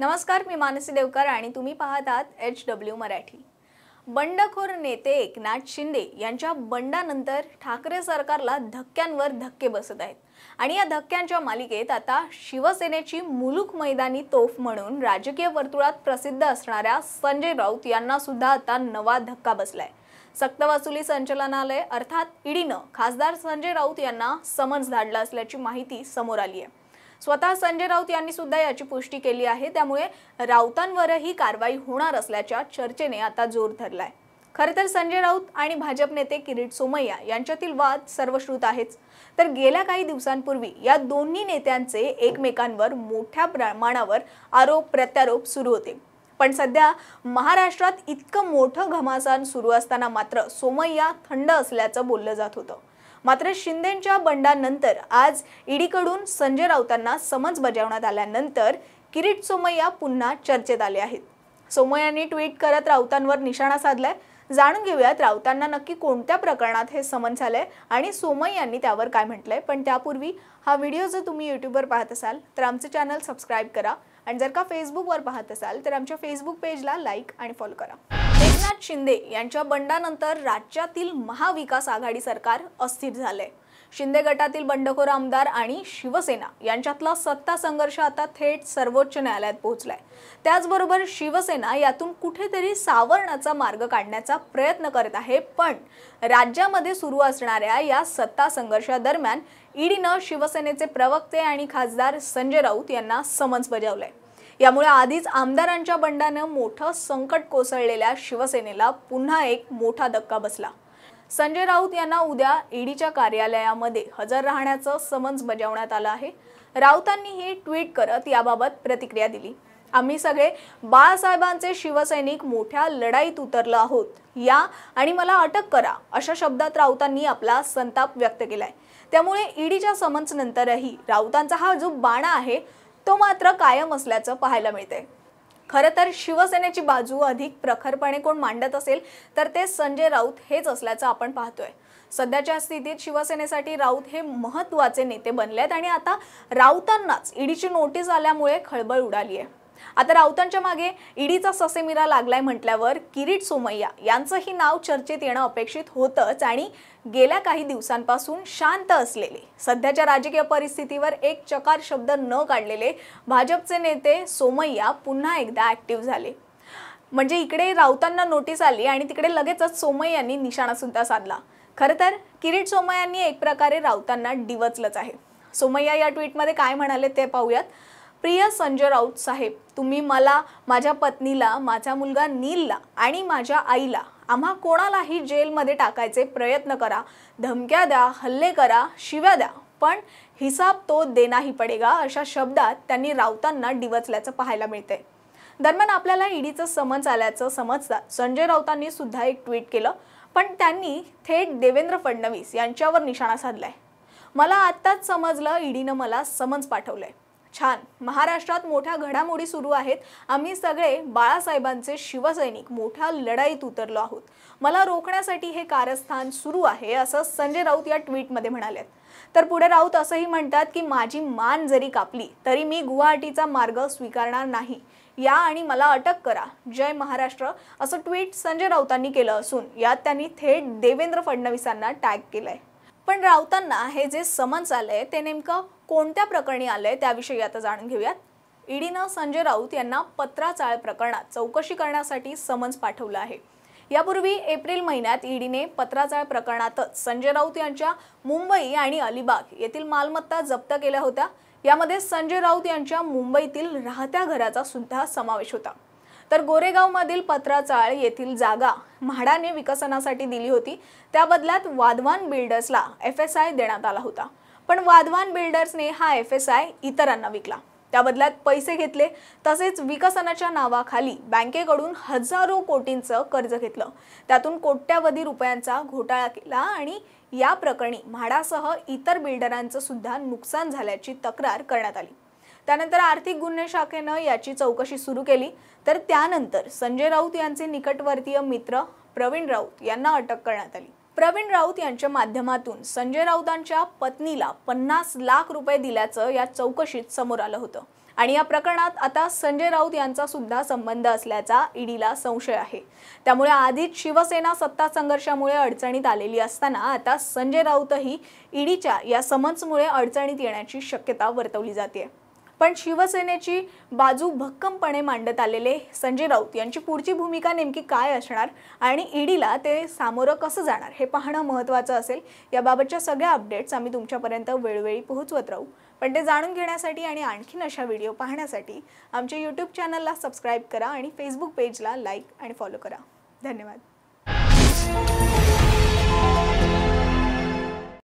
नमस्कार मी मानसी देवकर आणि तुम्ही पाहत आहात एच डब्ल्यू मराठी बंडखोर नेते एकनाथ शिंदे यांच्या बंडानंतर ठाकरे सरकारला धक्क्यांवर धक्के बसत आहेत आणि या धक्क्यांच्या मालिकेत आता शिवसेनेची मुलूक मैदानी तोफ म्हणून राजकीय वर्तुळात प्रसिद्ध असणाऱ्या संजय राऊत यांना सुद्धा आता नवा धक्का बसलाय सक्तवसुली संचालनालय अर्थात ईडीनं खासदार संजय राऊत यांना समन्स धाडला असल्याची माहिती समोर आली आहे स्वतः संजय राऊत यांनी सुद्धा याची पुष्टी केली आहे त्यामुळे राऊतांवरही कारवाई होणार असल्याच्या चर्चेने आता जोर धरलाय खरं तर संजय राऊत आणि भाजप नेते किरीट सोमय्या यांच्यातील वाद सर्वश्रुत आहेच तर गेल्या काही दिवसांपूर्वी या दोन्ही नेत्यांचे एकमेकांवर मोठ्या प्रमाणावर आरोप प्रत्यारोप सुरू होते पण सध्या महाराष्ट्रात इतकं मोठं घमासान सुरू असताना मात्र सोमय्या थंड असल्याचं बोललं जात होतं मात्र शिंदेच्या बंडानंतर आज ईडीकडून संजय राऊतांना समज बजावण्यात आल्यानंतर किरीट सोमय्या पुन्हा चर्चेत आले आहेत सोमय्यांनी ट्विट करत राऊतांवर निशाणा साधलाय जाणून घेऊयात राऊतांना नक्की कोणत्या प्रकरणात हे समन झालंय आणि सोमय यांनी त्यावर काय म्हटलंय पण त्यापूर्वी हा व्हिडिओ जर तुम्ही युट्यूबवर पाहत असाल तर आमचे चॅनल सबस्क्राईब करा आणि जर का फेसबुकवर पाहत असाल तर आमच्या फेसबुक पेजला लाईक आणि फॉलो करा एकनाथ शिंदे यांच्या बंडानंतर राज्यातील महाविकास आघाडी सरकार अस्थिर झाले शिंदे गटातील बंडखोर आमदार आणि शिवसेना यांच्यातला सत्ता संघर्ष आता थेट सर्वोच्च न्यायालयात पोहोचलाय त्याचबरोबर शिवसेना यातून कुठेतरी सावरण्याचा मार्ग काढण्याचा प्रयत्न करत आहे पण राज्यामध्ये सुरू असणाऱ्या या सत्ता संघर्षादरम्यान ईडीनं शिवसेनेचे प्रवक्ते आणि खासदार संजय राऊत यांना समन्स बजावलंय यामुळे आधीच आमदारांच्या बंडानं मोठं संकट कोसळलेल्या शिवसेनेला पुन्हा एक मोठा धक्का बसला संजय राऊत यांना उद्या ईडीच्या कार्यालयामध्ये हजर राहण्याचं समन्स बजावण्यात आलं आहे राऊतांनी हे ट्विट करत याबाबत प्रतिक्रिया दिली आम्ही सगळे बाळासाहेबांचे शिवसैनिक मोठ्या लढाईत उतरलो आहोत या आणि मला अटक करा अशा शब्दात राऊतांनी आपला संताप व्यक्त केलाय त्यामुळे ईडीच्या समन्स नंतरही राऊतांचा हा जो बाणा आहे तो मात्र कायम असल्याचं पाहायला मिळते खरं तर शिवसेनेची बाजू अधिक प्रखरपणे कोण मांडत असेल तर ते संजय राऊत हेच असल्याचं आपण पाहतोय सध्याच्या स्थितीत शिवसेनेसाठी राऊत हे महत्त्वाचे नेते बनले आहेत आणि आता राऊतांनाच ईडीची नोटीस आल्यामुळे खळबळ उडाली आहे आता राऊतांच्या मागे ईडीचा ससेमिरा लागलाय म्हटल्यावर किरीट सोमय्या यांचंही नाव चर्चेत येणं अपेक्षित होतंच आणि गेल्या काही दिवसांपासून शांत असलेले सध्याच्या राजकीय परिस्थितीवर एक चकार शब्द न काढलेले भाजपचे नेते सोमय्या पुन्हा एकदा ऍक्टिव्ह झाले म्हणजे इकडे राऊतांना नोटीस आली आणि तिकडे लगेचच निशाणा सुद्धा साधला खरं तर किरीट सोमय्यांनी एक प्रकारे राऊतांना डिवचलंच आहे सोमय्या या ट्विटमध्ये काय म्हणाले ते पाहूयात प्रिय संजय राऊत साहेब तुम्ही मला माझ्या पत्नीला माझा मुलगा नीलला आणि माझ्या आईला आम्हा कोणालाही जेलमध्ये टाकायचे प्रयत्न करा धमक्या द्या हल्ले करा शिव्या द्या पण हिसाब तो देनाही पडेगा अशा शब्दात त्यांनी राऊतांना डिवचल्याचं पाहायला मिळते दरम्यान आपल्याला ईडीचं समन्स आल्याचं समजतात संजय राऊतांनी सुद्धा एक ट्विट केलं पण त्यांनी थेट देवेंद्र फडणवीस यांच्यावर निशाणा साधलाय मला आत्ताच समजलं ईडीनं मला समन्स पाठवलंय छान महाराष्ट्रात मोठ्या घडामोडी सुरू आहेत आम्ही सगळे बाळासाहेबांचे शिवसैनिक मोठ्या लढाईत उतरलो आहोत मला रोखण्यासाठी हे कारस्थान सुरू आहे असं संजय राऊत या ट्विटमध्ये म्हणाले तर पुढे राऊत असंही म्हणतात की माझी मान जरी कापली तरी मी गुवाहाटीचा मार्ग स्वीकारणार नाही या आणि मला अटक करा जय महाराष्ट्र असं ट्विट संजय राऊतांनी केलं असून यात त्यांनी थेट देवेंद्र फडणवीसांना टॅग केलंय पण राऊतांना हे जे समन्स आले ते नेमकं कोणत्या प्रकरणी आलंय त्याविषयी आता जाणून घेऊयात ईडीनं संजय राऊत यांना पत्राचाळ प्रकरणात चौकशी करण्यासाठी समन्स पाठवलं आहे यापूर्वी एप्रिल महिन्यात ईडीने पत्राचाळ प्रकरणातच संजय राऊत यांच्या मुंबई आणि अलिबाग येथील मालमत्ता जप्त केल्या होत्या यामध्ये संजय राऊत यांच्या मुंबईतील राहत्या घराचा सुद्धा समावेश होता तर गोरेगावमधील पत्राचाळ येथील जागा म्हाडाने विकसनासाठी दिली होती त्या बदल्यात वाधवान बिल्डर्सला एफ एस आय देण्यात आला होता पण वाधवान बिल्डर्सने हा एफ एस आय इतरांना विकला त्या बदल्यात पैसे घेतले तसेच विकसनाच्या नावाखाली बँकेकडून हजारो कोटींचं कर्ज घेतलं त्यातून कोट्यावधी रुपयांचा घोटाळा केला आणि या प्रकरणी म्हाडासह इतर बिल्डरांचं सुद्धा नुकसान झाल्याची तक्रार करण्यात आली त्यानंतर आर्थिक गुन्हे शाखेनं याची चौकशी सुरू केली तर त्यानंतर संजय राऊत यांचे निकटवर्तीय मित्र प्रवीण राऊत यांना अटक करण्यात आली प्रवीण राऊत यांच्या माध्यमातून संजय राऊतांच्या पत्नीला पन्नास लाख रुपये दिल्याचं या चौकशीत समोर आलं होतं आणि या प्रकरणात आता संजय राऊत यांचा सुद्धा संबंध असल्याचा ईडीला संशय आहे त्यामुळे आधीच शिवसेना सत्ता संघर्षामुळे अडचणीत आलेली असताना आता संजय राऊतही ईडीच्या या समन्समुळे अडचणीत येण्याची शक्यता वर्तवली जाते पण शिवसेनेची बाजू भक्कमपणे मांडत आलेले संजय राऊत यांची पुढची भूमिका नेमकी काय असणार आणि ईडीला ते सामोरं कसं जाणार हे पाहणं महत्त्वाचं असेल याबाबतच्या सगळ्या अपडेट्स आम्ही तुमच्यापर्यंत वेळोवेळी पोहोचवत राहू पण ते जाणून घेण्यासाठी आणि आणखीन अशा व्हिडिओ पाहण्यासाठी आमच्या यूट्यूब चॅनलला सबस्क्राईब करा आणि फेसबुक पेजला लाईक आणि फॉलो करा धन्यवाद